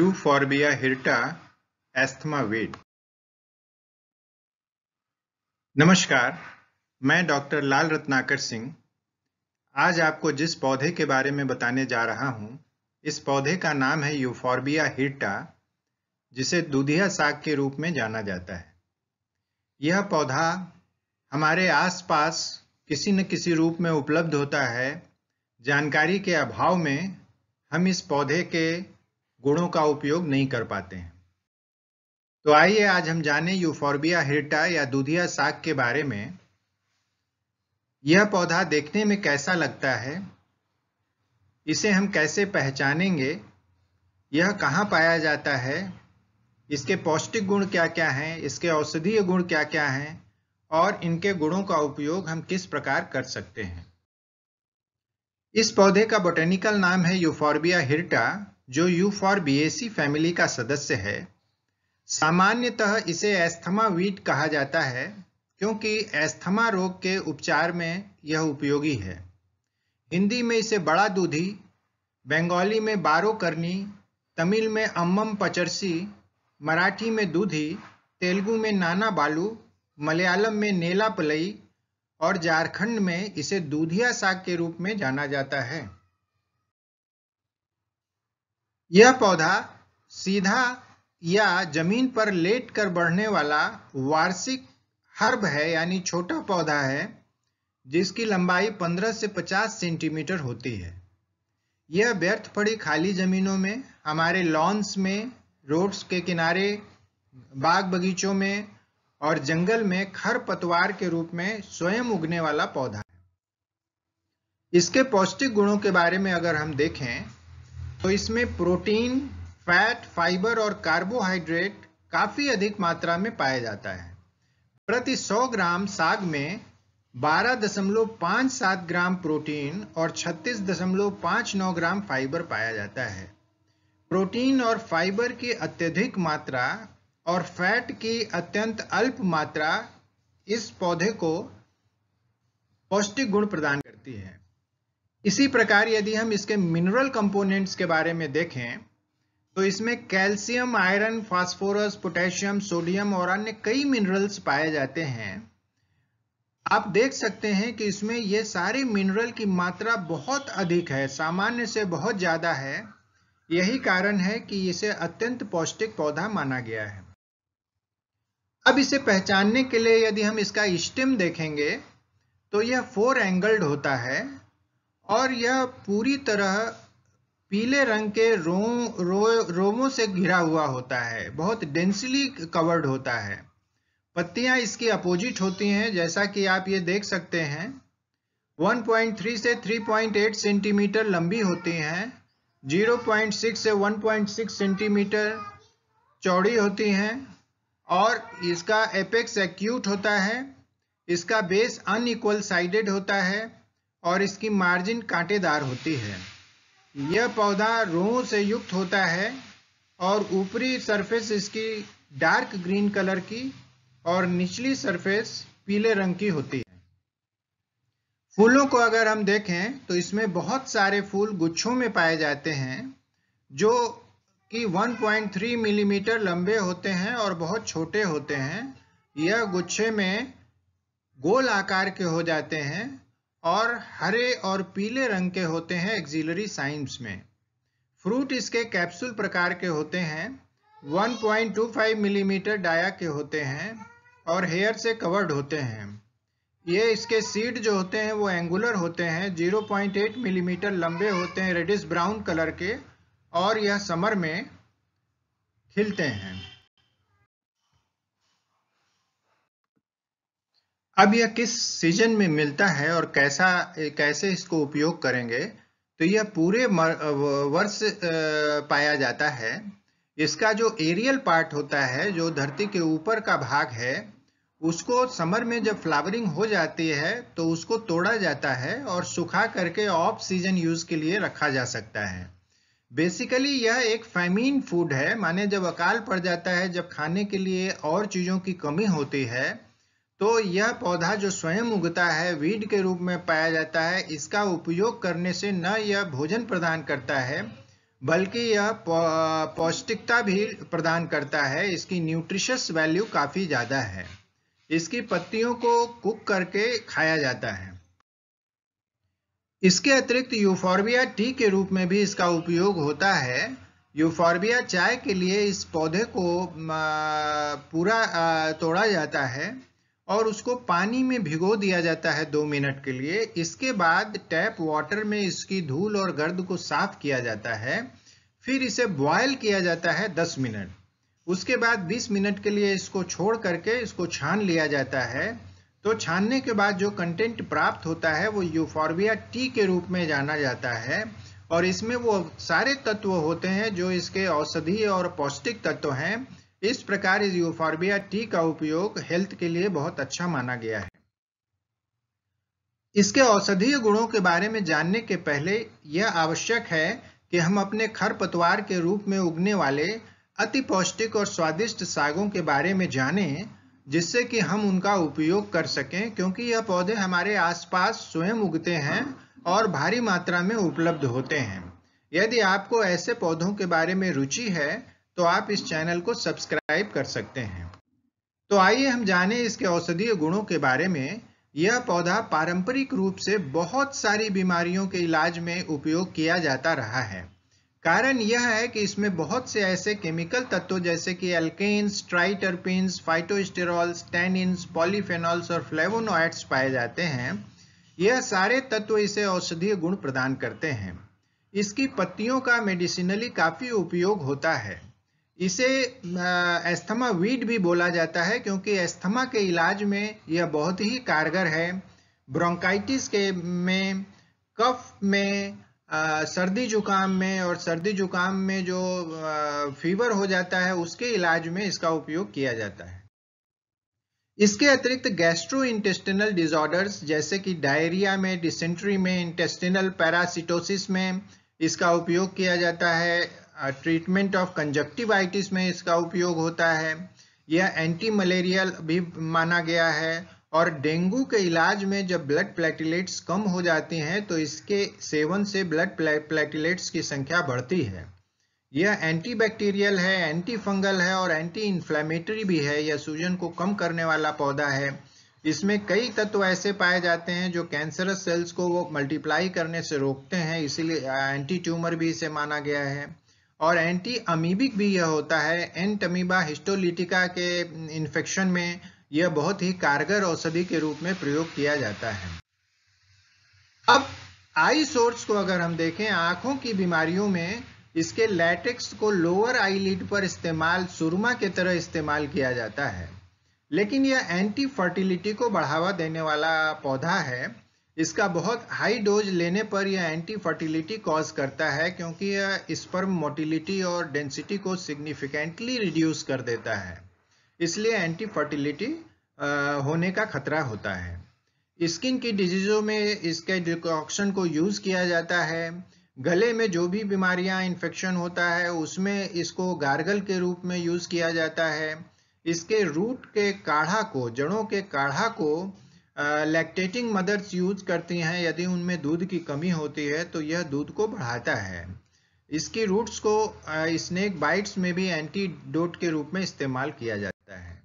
Euphorbia hirta asthma वेड नमस्कार मैं doctor लाल रत्नाकर सिंह आज आपको जिस पौधे के बारे में बताने जा रहा हूं इस पौधे का नाम है यूफॉर्बिया हिटा जिसे दुधिया साग के रूप में जाना जाता है यह पौधा हमारे आसपास किसी न किसी रूप में उपलब्ध होता है जानकारी के अभाव में हम इस पौधे के गुणों का उपयोग नहीं कर पाते हैं तो आइए आज हम जाने यूफोर्बिया हिरटा या दूधिया साग के बारे में यह पौधा देखने में कैसा लगता है इसे हम कैसे पहचानेंगे यह कहाँ पाया जाता है इसके पौष्टिक गुण क्या क्या हैं इसके औषधीय गुण क्या क्या हैं और इनके गुणों का उपयोग हम किस प्रकार कर सकते हैं इस पौधे का बोटेनिकल नाम है यूफोर्बिया हिरटा जो यू फॉर बी फैमिली का सदस्य है सामान्यतः इसे एस्थमा वीट कहा जाता है क्योंकि एस्थमा रोग के उपचार में यह उपयोगी है हिंदी में इसे बड़ा दूधी बंगाली में बारो करनी तमिल में अम्मम पचरसी मराठी में दूधी तेलुगु में नाना बालू मलयालम में नेला पलई और झारखंड में इसे दूधिया साग के रूप में जाना जाता है यह पौधा सीधा या जमीन पर लेट कर बढ़ने वाला वार्षिक हर्ब है यानी छोटा पौधा है जिसकी लंबाई 15 से 50 सेंटीमीटर होती है यह व्यर्थ पड़ी खाली जमीनों में हमारे लॉन्स में रोड्स के किनारे बाग बगीचों में और जंगल में खर पतवार के रूप में स्वयं उगने वाला पौधा है इसके पौष्टिक गुणों के बारे में अगर हम देखें तो इसमें प्रोटीन फैट फाइबर और कार्बोहाइड्रेट काफी अधिक मात्रा में पाया जाता है प्रति 100 ग्राम साग में 12.57 ग्राम प्रोटीन और 36.59 ग्राम फाइबर पाया जाता है प्रोटीन और फाइबर की अत्यधिक मात्रा और फैट की अत्यंत अल्प मात्रा इस पौधे को पौष्टिक गुण प्रदान करती है इसी प्रकार यदि हम इसके मिनरल कंपोनेंट्स के बारे में देखें तो इसमें calcium iron phosphorus potassium sodium और अन्य कई मिनरल्स पाए जाते हैं आप देख सकते हैं कि इसमें ये सारे मिनरल की मात्रा बहुत अधिक है सामान्य से बहुत ज़्यादा है यही कारण है कि इसे अत्यंत पौष्टिक पौधा माना गया है अब इसे पहचानने के लिए यदि हम इसका स्टेम देखेंगे तो यह फोर एंगल्ड होता है और यह पूरी तरह पीले रंग के रोम रो, रोमों से घिरा हुआ होता है बहुत डेंसली कवर्ड होता है पत्तियां इसकी अपोजिट होती हैं जैसा कि आप ये देख सकते हैं 1.3 से 3.8 सेंटीमीटर लंबी होती हैं 0.6 से 1.6 सेंटीमीटर चौड़ी होती हैं और इसका एपेक्स एक्यूट होता है इसका बेस अनइक्वल साइडेड होता है और इसकी मार्जिन कांटेदार होती है यह पौधा रोहों से युक्त होता है और ऊपरी सरफेस इसकी डार्क ग्रीन कलर की और निचली सरफेस पीले रंग की होती है फूलों को अगर हम देखें तो इसमें बहुत सारे फूल गुच्छों में पाए जाते हैं जो कि 1.3 मिलीमीटर mm लंबे होते हैं और बहुत छोटे होते हैं यह गुच्छे में गोल आकार के हो जाते हैं और हरे और पीले रंग के होते हैं एक्जिलरी साइंस में फ्रूट इसके कैप्सूल प्रकार के होते हैं 1.25 मिलीमीटर mm डाया के होते हैं और हेयर से कवर्ड होते हैं ये इसके सीड जो होते हैं वो एंगुलर होते हैं 0.8 मिलीमीटर mm लंबे होते हैं रेडिस ब्राउन कलर के और यह समर में खिलते हैं अब यह किस सीजन में मिलता है और कैसा कैसे इसको उपयोग करेंगे तो यह पूरे वर्ष पाया जाता है इसका जो एरियल पार्ट होता है जो धरती के ऊपर का भाग है उसको समर में जब फ्लावरिंग हो जाती है तो उसको तोड़ा जाता है और सुखा करके ऑफ सीजन यूज के लिए रखा जा सकता है बेसिकली यह एक फैमीन फूड है माने जब अकाल पड़ जाता है जब खाने के लिए और चीज़ों की कमी होती है तो यह पौधा जो स्वयं उगता है वीड के रूप में पाया जाता है इसका उपयोग करने से न यह भोजन प्रदान करता है बल्कि यह पौष्टिकता भी प्रदान करता है इसकी न्यूट्रिशस वैल्यू काफ़ी ज़्यादा है इसकी पत्तियों को कुक करके खाया जाता है इसके अतिरिक्त यूफॉर्बिया टी के रूप में भी इसका उपयोग होता है यूफॉर्बिया चाय के लिए इस पौधे को पूरा तोड़ा जाता है और उसको पानी में भिगो दिया जाता है दो मिनट के लिए इसके बाद टैप वाटर में इसकी धूल और गर्द को साफ किया जाता है फिर इसे बॉयल किया जाता है दस मिनट उसके बाद बीस मिनट के लिए इसको छोड़ करके इसको छान लिया जाता है तो छानने के बाद जो कंटेंट प्राप्त होता है वो यूफॉर्बिया टी के रूप में जाना जाता है और इसमें वो सारे तत्व होते हैं जो इसके औषधीय और पौष्टिक तत्व हैं इस प्रकार यूफॉर्बिया टी का उपयोग हेल्थ के लिए बहुत अच्छा माना गया है इसके औषधीय गुणों के बारे में जानने के पहले यह आवश्यक है कि हम अपने खरपतवार के रूप में उगने वाले अति पौष्टिक और स्वादिष्ट सागों के बारे में जानें जिससे कि हम उनका उपयोग कर सकें क्योंकि यह पौधे हमारे आसपास स्वयं उगते हैं और भारी मात्रा में उपलब्ध होते हैं यदि आपको ऐसे पौधों के बारे में रुचि है तो आप इस चैनल को सब्सक्राइब कर सकते हैं तो आइए हम जाने इसके औषधीय गुणों के बारे में यह पौधा पारंपरिक रूप से बहुत सारी बीमारियों के इलाज में उपयोग किया जाता रहा है कारण यह है कि इसमें बहुत से ऐसे केमिकल तत्व जैसे कि alkanes triterpenes phytosterols tannins polyphenols और फ्लेवोनोइड्स पाए जाते हैं यह सारे तत्व इसे औषधीय गुण प्रदान करते हैं इसकी पत्तियों का मेडिसिनली काफ़ी उपयोग होता है इसे एस्थमा वीड भी बोला जाता है क्योंकि एस्थमा के इलाज में यह बहुत ही कारगर है ब्रोंकाइटिस के में कफ में आ, सर्दी जुकाम में और सर्दी जुकाम में जो आ, फीवर हो जाता है उसके इलाज में इसका उपयोग किया जाता है इसके अतिरिक्त गैस्ट्रो इंटेस्टिनल डिजॉर्डर्स जैसे कि डायरिया में डिसेंट्री में इंटेस्टिनल पैरासिटोसिस में इसका उपयोग किया जाता है ट्रीटमेंट ऑफ कंजक्टिवाइटिस में इसका उपयोग होता है यह एंटी मलेरियल भी माना गया है और डेंगू के इलाज में जब ब्लड प्लेटलेट्स कम हो जाते हैं तो इसके सेवन से ब्लड प्लेटलेट्स की संख्या बढ़ती है यह एंटीबैक्टीरियल है एंटी फंगल है और एंटी इन्फ्लेमेटरी भी है यह सूजन को कम करने वाला पौधा है इसमें कई तत्व ऐसे पाए जाते हैं जो कैंसरस सेल्स को वो मल्टीप्लाई करने से रोकते हैं इसीलिए एंटी ट्यूमर भी इसे माना गया है और एंटी अमीबिक भी यह होता है एंट अमीबा हिस्टोलिटिका के इन्फेक्शन में यह बहुत ही कारगर औषधि के रूप में प्रयोग किया जाता है अब आई सोर्स को अगर हम देखें आंखों की बीमारियों में इसके लैटेक्स को लोअर आईलिड पर इस्तेमाल सुरमा के तरह इस्तेमाल किया जाता है लेकिन यह एंटी फर्टिलिटी को बढ़ावा देने वाला पौधा है इसका बहुत हाई डोज लेने पर यह एंटी फर्टिलिटी कॉज करता है क्योंकि यह स्पर्म मोटिलिटी और डेंसिटी को सिग्निफिकेंटली रिड्यूस कर देता है इसलिए एंटी फर्टिलिटी होने का खतरा होता है स्किन की डिजीज़ों में इसके डिकॉक्शन को यूज़ किया जाता है गले में जो भी बीमारियां इन्फेक्शन होता है उसमें इसको गार्गल के रूप में यूज़ किया जाता है इसके रूट के काढ़ा को जड़ों के काढ़ा को लैक्टेटिंग मदर्स यूज करती हैं यदि उनमें दूध की कमी होती है तो यह दूध को बढ़ाता है इसकी रूट्स को स्नेक बाइट्स में भी एंटीडोट के रूप में इस्तेमाल किया जाता है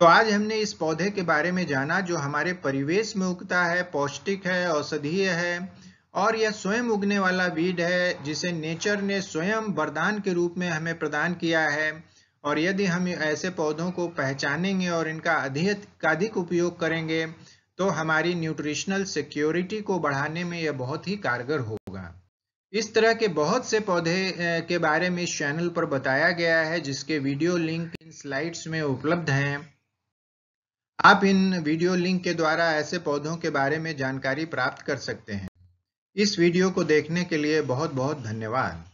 तो आज हमने इस पौधे के बारे में जाना जो हमारे परिवेश में उगता है पौष्टिक है औषधीय है और यह स्वयं उगने वाला बीड है जिसे नेचर ने स्वयं वरदान के रूप में हमें प्रदान किया है और यदि हम ऐसे पौधों को पहचानेंगे और इनका अधिक अधिक उपयोग करेंगे तो हमारी न्यूट्रिशनल सिक्योरिटी को बढ़ाने में यह बहुत ही कारगर होगा इस तरह के बहुत से पौधे के बारे में इस चैनल पर बताया गया है जिसके वीडियो लिंक इन स्लाइड्स में उपलब्ध हैं आप इन वीडियो लिंक के द्वारा ऐसे पौधों के बारे में जानकारी प्राप्त कर सकते हैं इस वीडियो को देखने के लिए बहुत बहुत धन्यवाद